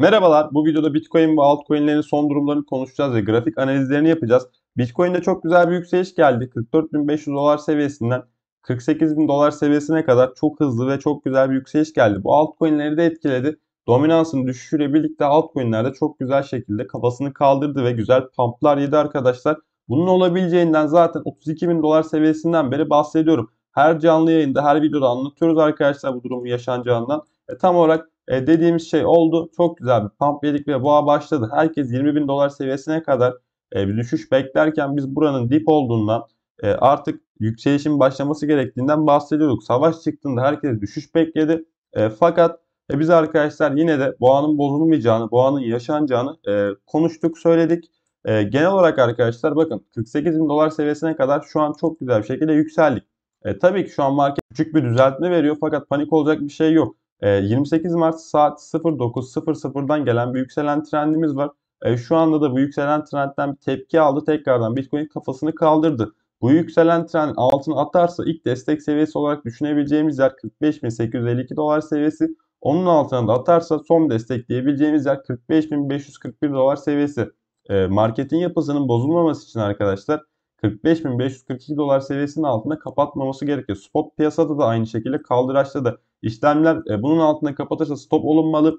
Merhabalar, bu videoda Bitcoin ve altcoin'lerin son durumlarını konuşacağız ve grafik analizlerini yapacağız. Bitcoin'de çok güzel bir yükseliş geldi. 44.500 dolar seviyesinden 48.000 dolar seviyesine kadar çok hızlı ve çok güzel bir yükseliş geldi. Bu altcoin'leri de etkiledi. Dominansın düşüşüyle birlikte altcoin'ler de çok güzel şekilde kafasını kaldırdı ve güzel pumplar yedi arkadaşlar. Bunun olabileceğinden zaten 32.000 dolar seviyesinden beri bahsediyorum. Her canlı yayında, her videoda anlatıyoruz arkadaşlar bu durumu yaşanacağından. E, tam olarak e, dediğimiz şey oldu. Çok güzel bir pump yedik ve boğa başladı. Herkes 20 bin dolar seviyesine kadar e, bir düşüş beklerken biz buranın dip olduğundan e, artık yükselişin başlaması gerektiğinden bahsediyorduk. Savaş çıktığında herkes düşüş bekledi. E, fakat e, biz arkadaşlar yine de boğanın bozulmayacağını, boğanın yaşanacağını e, konuştuk, söyledik. E, genel olarak arkadaşlar bakın 48 bin dolar seviyesine kadar şu an çok güzel bir şekilde yükseldik. E, tabii ki şu an market küçük bir düzeltme veriyor fakat panik olacak bir şey yok. 28 ee, Mart saat 09.00'dan gelen bir yükselen trendimiz var. Ee, şu anda da bu yükselen trendden bir tepki aldı. Tekrardan Bitcoin kafasını kaldırdı. Bu yükselen trend altını atarsa ilk destek seviyesi olarak düşünebileceğimiz yer 45.852 dolar seviyesi. Onun altına da atarsa son destek diyebileceğimiz yer 45.541 dolar seviyesi. Ee, marketin yapısının bozulmaması için arkadaşlar 45.542 dolar seviyesinin altında kapatmaması gerekiyor. Spot piyasada da aynı şekilde kaldıraçta da işlemler e, bunun altında kapatırsa stop olunmalı.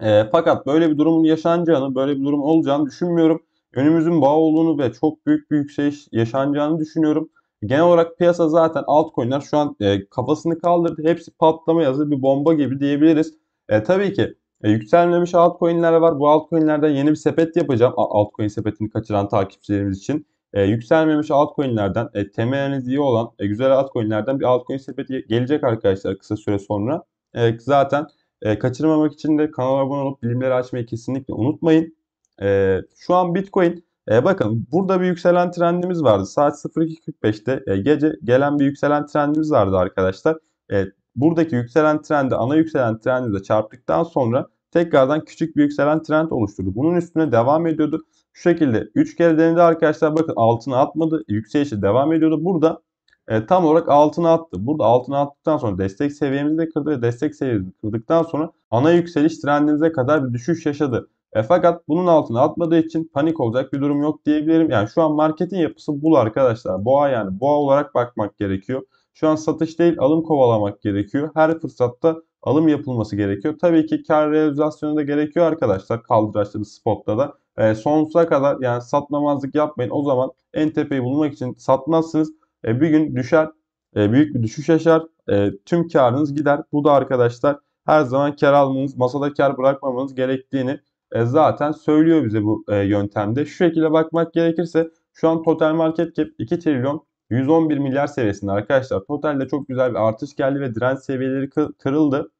E, fakat böyle bir durumun yaşanacağını, böyle bir durum olacağını düşünmüyorum. Önümüzün bağ olduğunu ve çok büyük bir yükseliş yaşanacağını düşünüyorum. Genel olarak piyasa zaten altcoin'ler şu an e, kafasını kaldırdı. Hepsi patlama yazı bir bomba gibi diyebiliriz. E, tabii ki e, yükselmemiş altcoin'ler var. Bu altcoin'lerden yeni bir sepet yapacağım. Altcoin sepetini kaçıran takipçilerimiz için. E, yükselmemiş altcoin'lerden e, temeliniz iyi olan e, güzel altcoin'lerden bir altcoin sepeti gelecek arkadaşlar kısa süre sonra. E, zaten e, kaçırmamak için de kanala abone olup bilimleri açmayı kesinlikle unutmayın. E, şu an Bitcoin e, bakın burada bir yükselen trendimiz vardı. Saat 02.45'te e, gece gelen bir yükselen trendimiz vardı arkadaşlar. E, buradaki yükselen trendi ana yükselen trendimize çarptıktan sonra tekrardan küçük bir yükselen trend oluşturdu. Bunun üstüne devam ediyordu. Şu şekilde 3 kere denedi arkadaşlar. Bakın altına atmadı. Yükselişe devam ediyordu. Burada e, tam olarak altına attı. Burada altına attıktan sonra destek seviyemizi de kırdı. Destek seviyemizi kırdıktan sonra ana yükseliş trendimize kadar bir düşüş yaşadı. E fakat bunun altına atmadığı için panik olacak bir durum yok diyebilirim. Yani şu an marketin yapısı bu arkadaşlar. Boğa yani boğa olarak bakmak gerekiyor. Şu an satış değil alım kovalamak gerekiyor. Her fırsatta alım yapılması gerekiyor. Tabii ki kar realizasyonu da gerekiyor arkadaşlar. Kaldıraçlı bir spotta da e, sonsuza kadar yani satmamazlık yapmayın. O zaman en tepeyi bulmak için satmazsınız. E, bir gün düşer. E, büyük bir düşüş yaşar. E, tüm karınız gider. Bu da arkadaşlar her zaman kar almanız, masada kar bırakmamanız gerektiğini e, zaten söylüyor bize bu e, yöntemde. Şu şekilde bakmak gerekirse şu an total market cap 2 trilyon 111 milyar seviyesinde arkadaşlar. Totalde çok güzel bir artış geldi ve direnç seviyeleri kırıldı.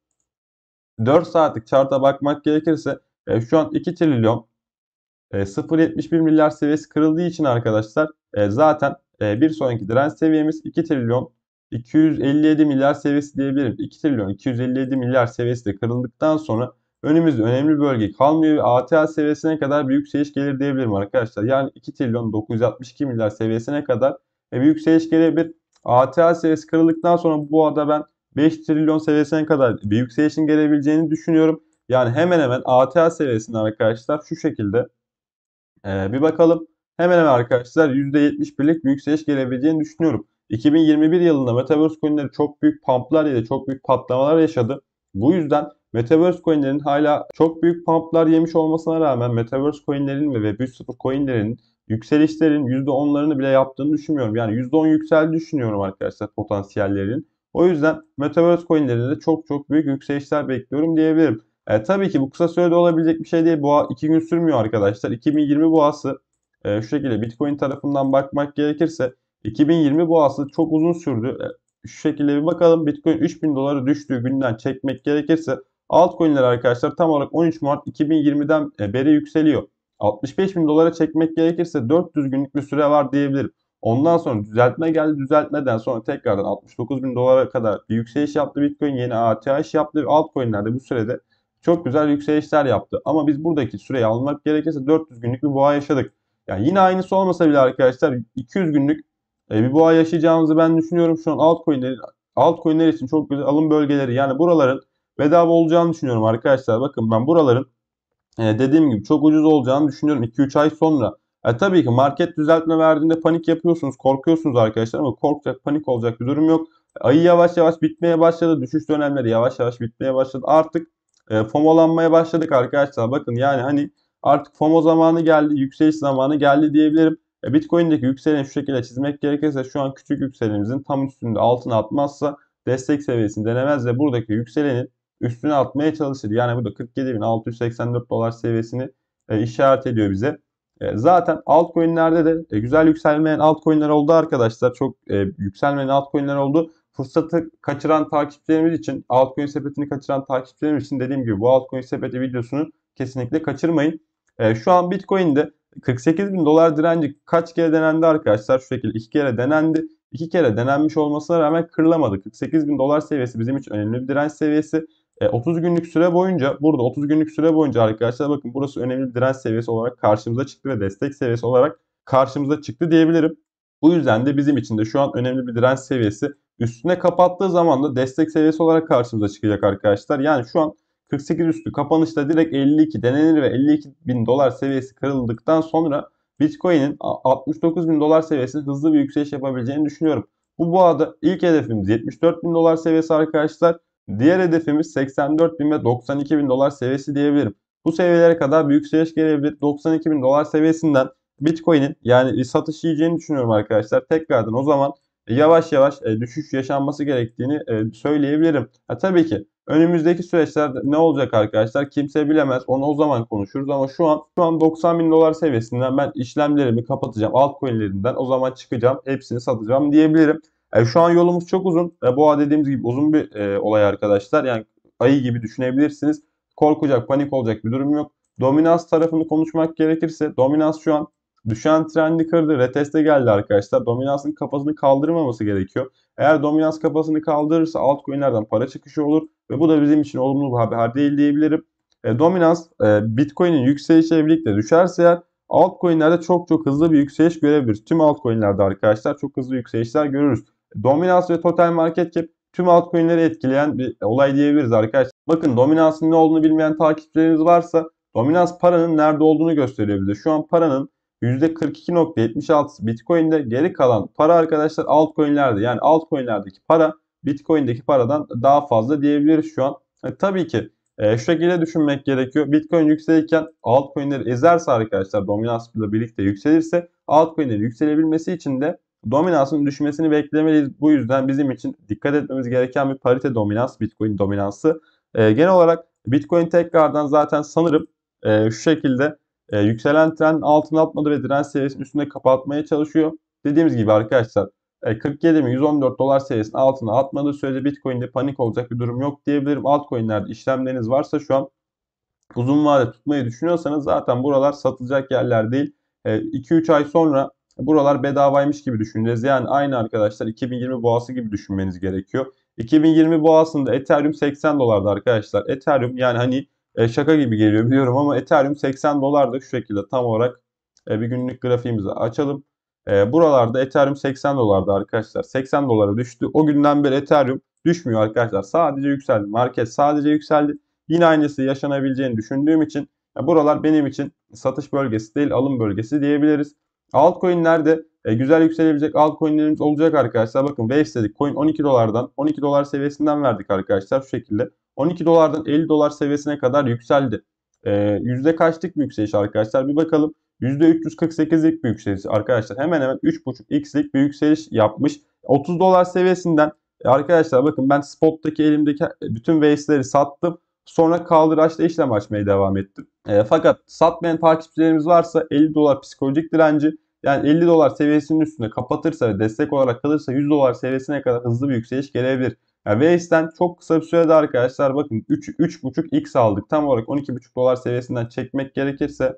4 saatlik chart'a bakmak gerekirse e, şu an 2 trilyon 0.71 ee, milyar seviyesi kırıldığı için arkadaşlar e, zaten e, bir sonraki direnç seviyemiz 2 trilyon 257 milyar seviyesi diyebilirim. 2 trilyon 257 milyar seviyesi de kırıldıktan sonra önümüzde önemli bölge kalmıyor ve ATL seviyesine kadar bir yükseliş gelir diyebilirim arkadaşlar. Yani 2 trilyon 962 milyar seviyesine kadar e, bir yükseliş gelebilir. ATL seviyesi kırıldıktan sonra bu arada ben 5 trilyon seviyesine kadar bir yükselişin gelebileceğini düşünüyorum. Yani hemen hemen ATL seviyesinde arkadaşlar şu şekilde ee, bir bakalım. Hemen hemen arkadaşlar %71'lik bir yükseliş gelebileceğini düşünüyorum. 2021 yılında Metaverse coinleri çok büyük pumplar yedi, çok büyük patlamalar yaşadı. Bu yüzden Metaverse coinlerin hala çok büyük pumplar yemiş olmasına rağmen Metaverse coinlerin ve Web 3.0 coinlerin yükselişlerin %10'larını bile yaptığını düşünmüyorum. Yani %10 yükseldi düşünüyorum arkadaşlar potansiyellerin. O yüzden Metaverse coinlerinde çok çok büyük yükselişler bekliyorum diyebilirim. E, tabii ki bu kısa sürede olabilecek bir şey değil. Boğa 2 gün sürmüyor arkadaşlar. 2020 boğası e, şu şekilde Bitcoin tarafından bakmak gerekirse 2020 boğası çok uzun sürdü. E, şu şekilde bir bakalım Bitcoin 3000 dolara düştüğü günden çekmek gerekirse altcoin'ler arkadaşlar tam olarak 13 Mart 2020'den e, beri yükseliyor. 65 bin dolara çekmek gerekirse 400 günlük bir süre var diyebilirim. Ondan sonra düzeltme geldi. Düzeltmeden sonra tekrardan 69 bin dolara kadar bir yükseliş yaptı Bitcoin. Yeni ATH yaptı ve altcoin'ler bu sürede çok güzel yükselişler yaptı. Ama biz buradaki süreyi almak gerekirse 400 günlük bir boğa yaşadık. Yani yine aynısı olmasa bile arkadaşlar 200 günlük e, bir boğa yaşayacağımızı ben düşünüyorum. Şu an altcoin'ler altcoin'ler için çok güzel alım bölgeleri yani buraların bedava olacağını düşünüyorum arkadaşlar. Bakın ben buraların e, dediğim gibi çok ucuz olacağını düşünüyorum 2-3 ay sonra. E, tabii ki market düzeltme verdiğinde panik yapıyorsunuz, korkuyorsunuz arkadaşlar ama korkacak, panik olacak bir durum yok. E, ayı yavaş yavaş bitmeye başladı. Düşüş dönemleri yavaş yavaş bitmeye başladı. Artık e, FOMO'lanmaya başladık arkadaşlar. Bakın yani hani artık FOMO zamanı geldi, yükseliş zamanı geldi diyebilirim. E, Bitcoin'deki yükselen şu şekilde çizmek gerekirse şu an küçük yükselenimizin tam üstünde altına atmazsa destek seviyesini denemez de buradaki yükselenin üstüne atmaya çalışır. Yani bu da 47.684 dolar seviyesini e, işaret ediyor bize. E, zaten altcoin'lerde de e, güzel yükselmeyen altcoin'ler oldu arkadaşlar. Çok e, yükselmeyen altcoin'ler oldu fırsatı kaçıran takipçilerimiz için, altcoin sepetini kaçıran takipçilerimiz için dediğim gibi bu altcoin sepeti videosunu kesinlikle kaçırmayın. E, şu an Bitcoin'de 48 bin dolar direnci kaç kere denendi arkadaşlar? Şu şekilde iki kere denendi. İki kere denenmiş olmasına rağmen kırılamadı. 48 bin dolar seviyesi bizim için önemli bir direnç seviyesi. E, ee, 30 günlük süre boyunca burada 30 günlük süre boyunca arkadaşlar bakın burası önemli bir direnç seviyesi olarak karşımıza çıktı ve destek seviyesi olarak karşımıza çıktı diyebilirim. Bu yüzden de bizim için de şu an önemli bir direnç seviyesi Üstüne kapattığı zaman da destek seviyesi olarak karşımıza çıkacak arkadaşlar. Yani şu an 48 üstü kapanışta direkt 52 denenir ve 52 bin dolar seviyesi kırıldıktan sonra Bitcoin'in 69 bin dolar seviyesinde hızlı bir yükseliş yapabileceğini düşünüyorum. Bu boğada ilk hedefimiz 74 bin dolar seviyesi arkadaşlar. Diğer hedefimiz 84 bin ve 92 bin dolar seviyesi diyebilirim. Bu seviyelere kadar bir yükseliş gelebilir. 92 bin dolar seviyesinden Bitcoin'in yani satış yiyeceğini düşünüyorum arkadaşlar. Tekrardan o zaman yavaş yavaş e, düşüş yaşanması gerektiğini e, söyleyebilirim. Ha, tabii ki önümüzdeki süreçler ne olacak arkadaşlar kimse bilemez. Onu o zaman konuşuruz ama şu an şu an 90 bin dolar seviyesinden ben işlemlerimi kapatacağım. Altcoin'lerinden o zaman çıkacağım. Hepsini satacağım diyebilirim. E, şu an yolumuz çok uzun. E, boğa dediğimiz gibi uzun bir e, olay arkadaşlar. Yani ayı gibi düşünebilirsiniz. Korkacak, panik olacak bir durum yok. Dominans tarafını konuşmak gerekirse dominans şu an Düşen trendi kırdı. Reteste geldi arkadaşlar. Dominansın kafasını kaldırmaması gerekiyor. Eğer dominans kafasını kaldırırsa altcoin'lerden para çıkışı olur. Ve bu da bizim için olumlu bir haber değil diyebilirim. E, dominans e, Bitcoin'in yükselişiyle birlikte düşerse eğer altcoin'lerde çok çok hızlı bir yükseliş görebiliriz. Tüm altcoin'lerde arkadaşlar çok hızlı yükselişler görürüz. Dominans ve total market cap tüm altcoin'leri etkileyen bir olay diyebiliriz arkadaşlar. Bakın dominansın ne olduğunu bilmeyen takipçileriniz varsa dominans paranın nerede olduğunu gösterebilir. Şu an paranın %42.76 Bitcoin'de geri kalan para arkadaşlar altcoin'lerde. Yani altcoin'lerdeki para Bitcoin'deki paradan daha fazla diyebiliriz şu an. E, tabii ki e, şu şekilde düşünmek gerekiyor. Bitcoin yükselirken altcoin'leri ezerse arkadaşlar dominansla birlikte yükselirse altcoin'lerin yükselebilmesi için de dominansın düşmesini beklemeliyiz. Bu yüzden bizim için dikkat etmemiz gereken bir parite dominans, Bitcoin dominansı. E, genel olarak Bitcoin tekrardan zaten sanırım e, şu şekilde e, yükselen trend altına atmadı ve direnç seviyesinin üstünde kapatmaya çalışıyor. Dediğimiz gibi arkadaşlar e, 47 mi 114 dolar seviyesinin altına atmadığı sürece Bitcoin'de panik olacak bir durum yok diyebilirim. Altcoin'lerde işlemleriniz varsa şu an uzun vade tutmayı düşünüyorsanız zaten buralar satılacak yerler değil. 2-3 e, ay sonra buralar bedavaymış gibi düşüneceğiz. Yani aynı arkadaşlar 2020 boğası gibi düşünmeniz gerekiyor. 2020 boğasında Ethereum 80 dolardı arkadaşlar. Ethereum yani hani e, şaka gibi geliyor biliyorum ama Ethereum 80 dolarda şu şekilde tam olarak e, bir günlük grafiğimizi açalım. E, buralarda Ethereum 80 dolarda arkadaşlar. 80 dolara düştü. O günden beri Ethereum düşmüyor arkadaşlar. Sadece yükseldi. Market sadece yükseldi. Yine aynısı yaşanabileceğini düşündüğüm için yani buralar benim için satış bölgesi değil alım bölgesi diyebiliriz. Altcoin'lerde e, güzel yükselebilecek altcoin'lerimiz olacak arkadaşlar. Bakın Waves dedik. Coin 12 dolardan 12 dolar seviyesinden verdik arkadaşlar şu şekilde. 12 dolardan 50 dolar seviyesine kadar yükseldi. E, yüzde kaçlık bir yükseliş arkadaşlar bir bakalım. %348'lik bir yükseliş arkadaşlar. Hemen hemen 3.5x'lik bir yükseliş yapmış. 30 dolar seviyesinden e, arkadaşlar bakın ben spot'taki elimdeki bütün wave'leri sattım. Sonra kaldıraçla işlem açmaya devam ettim. E, fakat satmayan takipçilerimiz varsa 50 dolar psikolojik direnci yani 50 dolar seviyesinin üstünde kapatırsa ve destek olarak kalırsa 100 dolar seviyesine kadar hızlı bir yükseliş gelebilir. Yani VX'den çok kısa bir sürede arkadaşlar bakın 3 3.5x aldık. Tam olarak 12.5 dolar seviyesinden çekmek gerekirse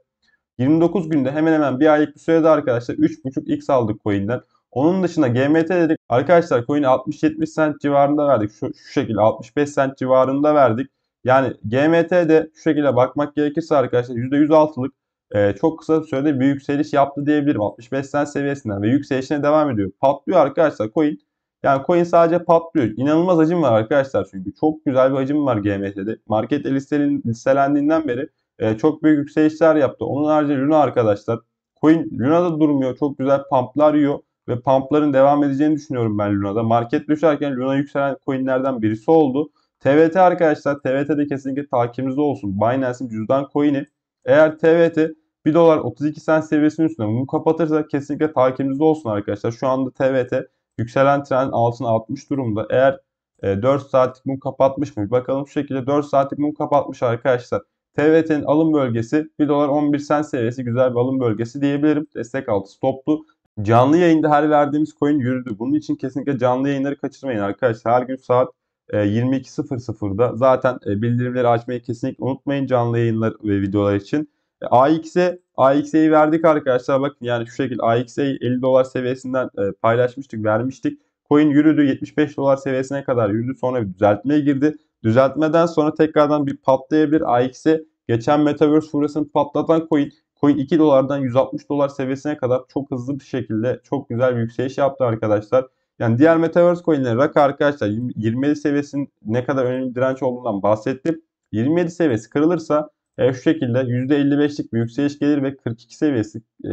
29 günde hemen hemen bir aylık bir sürede arkadaşlar 3.5x aldık coin'den. Onun dışında GMT dedik. Arkadaşlar coin'i 60-70 cent civarında verdik. Şu, şu şekilde 65 cent civarında verdik. Yani GMT'de şu şekilde bakmak gerekirse arkadaşlar %106'lık e, çok kısa bir sürede bir yükseliş yaptı diyebilirim. 65 cent seviyesinden ve yükselişine devam ediyor. Patlıyor arkadaşlar coin. Yani coin sadece patlıyor. İnanılmaz hacim var arkadaşlar çünkü. Çok güzel bir hacim var GMT'de. Markette listelen, listelendiğinden beri e, çok büyük yükselişler yaptı. Onun harici Luna arkadaşlar. Coin Luna'da durmuyor. Çok güzel pumplar yiyor. Ve pumpların devam edeceğini düşünüyorum ben Luna'da. Market düşerken Luna yükselen coinlerden birisi oldu. TVT arkadaşlar TVT'de kesinlikle takipimizde olsun. Binance'in cüzdan coin'i. Eğer TVT 1 dolar 32 sen seviyesinin üstünde bunu kapatırsa kesinlikle takipimizde olsun arkadaşlar. Şu anda TVT Yükselen trend altına atmış durumda. Eğer e, 4 saatlik mum kapatmış mı? Bakalım şu şekilde 4 saatlik mum kapatmış arkadaşlar. TVT'nin alım bölgesi 1 dolar 11 sen seviyesi güzel bir alım bölgesi diyebilirim. Destek altı stoplu. Canlı yayında her verdiğimiz coin yürüdü. Bunun için kesinlikle canlı yayınları kaçırmayın arkadaşlar. Her gün saat 22.00'da e, zaten e, bildirimleri açmayı kesinlikle unutmayın canlı yayınlar ve videolar için. AX'e AX'e'yi verdik arkadaşlar. Bakın yani şu şekilde AX'e'yi 50 dolar seviyesinden e, paylaşmıştık, vermiştik. Coin yürüdü 75 dolar seviyesine kadar yürüdü. Sonra bir düzeltmeye girdi. Düzeltmeden sonra tekrardan bir patlayabilir. AX'e geçen Metaverse furyasını patlatan coin Coin 2 dolardan 160 dolar seviyesine kadar çok hızlı bir şekilde çok güzel bir yükseliş yaptı arkadaşlar. Yani diğer Metaverse coinlere raka arkadaşlar 27 seviyesinin ne kadar önemli bir direnç olduğundan bahsettim. 27 seviyesi kırılırsa e, şu şekilde %55'lik bir yükseliş gelir ve 42 seviyesi e,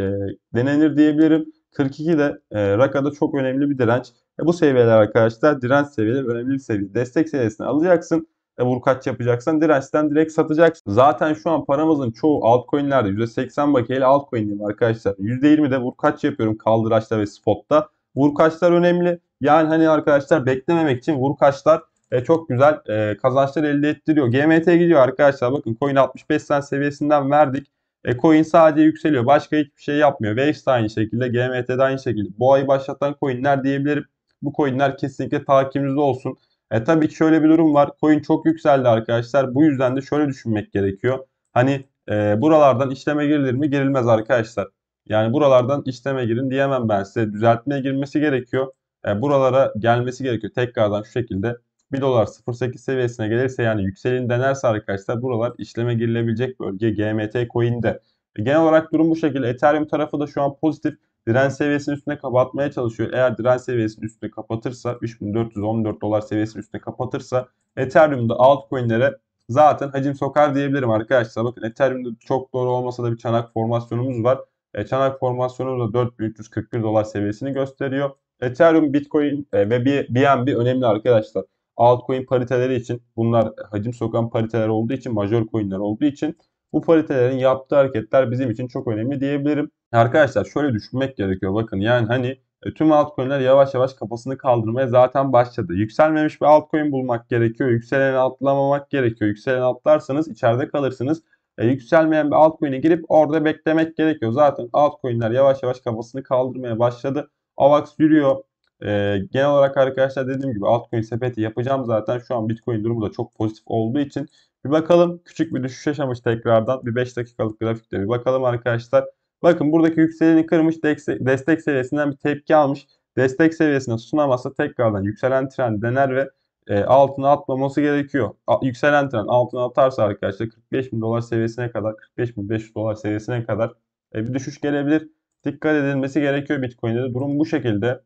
denenir diyebilirim. 42 de e, Raka'da çok önemli bir direnç. E, bu seviyeler arkadaşlar direnç seviyeleri önemli bir seviye. Destek seviyesini alacaksın. E, vurkaç yapacaksan dirençten direkt satacaksın. Zaten şu an paramızın çoğu altcoin'lerde %80 bakiyeli altcoin'liyim arkadaşlar. %20 de vurkaç yapıyorum kaldıraçta ve spotta. Vurkaçlar önemli. Yani hani arkadaşlar beklememek için vurkaçlar e, çok güzel e, kazançlar elde ettiriyor. GMT gidiyor arkadaşlar. Bakın coin 65 sen seviyesinden verdik. E, coin sadece yükseliyor. Başka hiçbir şey yapmıyor. Waves de aynı şekilde. GMT de aynı şekilde. Bu ayı başlatan coinler diyebilirim. Bu coinler kesinlikle takibimizde olsun. E tabii ki şöyle bir durum var. Coin çok yükseldi arkadaşlar. Bu yüzden de şöyle düşünmek gerekiyor. Hani e, buralardan işleme girilir mi? Girilmez arkadaşlar. Yani buralardan işleme girin diyemem ben size. Düzeltmeye girmesi gerekiyor. E, buralara gelmesi gerekiyor. Tekrardan şu şekilde 1 dolar 08 seviyesine gelirse yani yükselin denerse arkadaşlar buralar işleme girilebilecek bölge GMT coin'de. E, genel olarak durum bu şekilde. Ethereum tarafı da şu an pozitif. diren seviyesinin üstüne kapatmaya çalışıyor. Eğer diren seviyesinin üstüne kapatırsa 3414 dolar seviyesinin üstüne kapatırsa Ethereum'da altcoin'lere zaten hacim sokar diyebilirim arkadaşlar. Bakın Ethereum'da çok doğru olmasa da bir çanak formasyonumuz var. E, çanak formasyonumuz da 4341 dolar seviyesini gösteriyor. Ethereum, Bitcoin e, ve BNB önemli arkadaşlar altcoin pariteleri için bunlar hacim sokan pariteler olduğu için major coinler olduğu için bu paritelerin yaptığı hareketler bizim için çok önemli diyebilirim. Arkadaşlar şöyle düşünmek gerekiyor bakın yani hani e, tüm altcoin'ler yavaş yavaş kafasını kaldırmaya zaten başladı. Yükselmemiş bir altcoin bulmak gerekiyor. Yükselen atlamamak gerekiyor. Yükselen atlarsanız içeride kalırsınız. E, yükselmeyen bir altcoin'e girip orada beklemek gerekiyor. Zaten altcoin'ler yavaş yavaş kafasını kaldırmaya başladı. AVAX yürüyor. E, genel olarak arkadaşlar dediğim gibi altcoin sepeti yapacağım zaten. Şu an Bitcoin durumu da çok pozitif olduğu için bir bakalım. Küçük bir düşüş yaşamış tekrardan. Bir 5 dakikalık grafikte bir bakalım arkadaşlar. Bakın buradaki yükseleni kırmış destek seviyesinden bir tepki almış. Destek seviyesine sunamazsa tekrardan yükselen trend dener ve e, altına atmaması gerekiyor. A, yükselen trend altına atarsa arkadaşlar 45 bin dolar seviyesine kadar 45 bin 500 dolar seviyesine kadar e, bir düşüş gelebilir. Dikkat edilmesi gerekiyor Bitcoin'de de. Durum bu şekilde.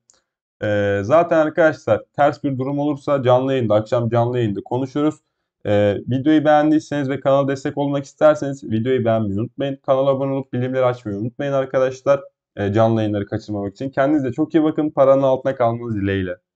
E, zaten arkadaşlar ters bir durum olursa canlı yayında, akşam canlı yayında konuşuruz. E, videoyu beğendiyseniz ve kanala destek olmak isterseniz videoyu beğenmeyi unutmayın. Kanala abone olup bilimleri açmayı unutmayın arkadaşlar. E, canlı yayınları kaçırmamak için. Kendinize çok iyi bakın. Paranın altına kalmanız dileğiyle.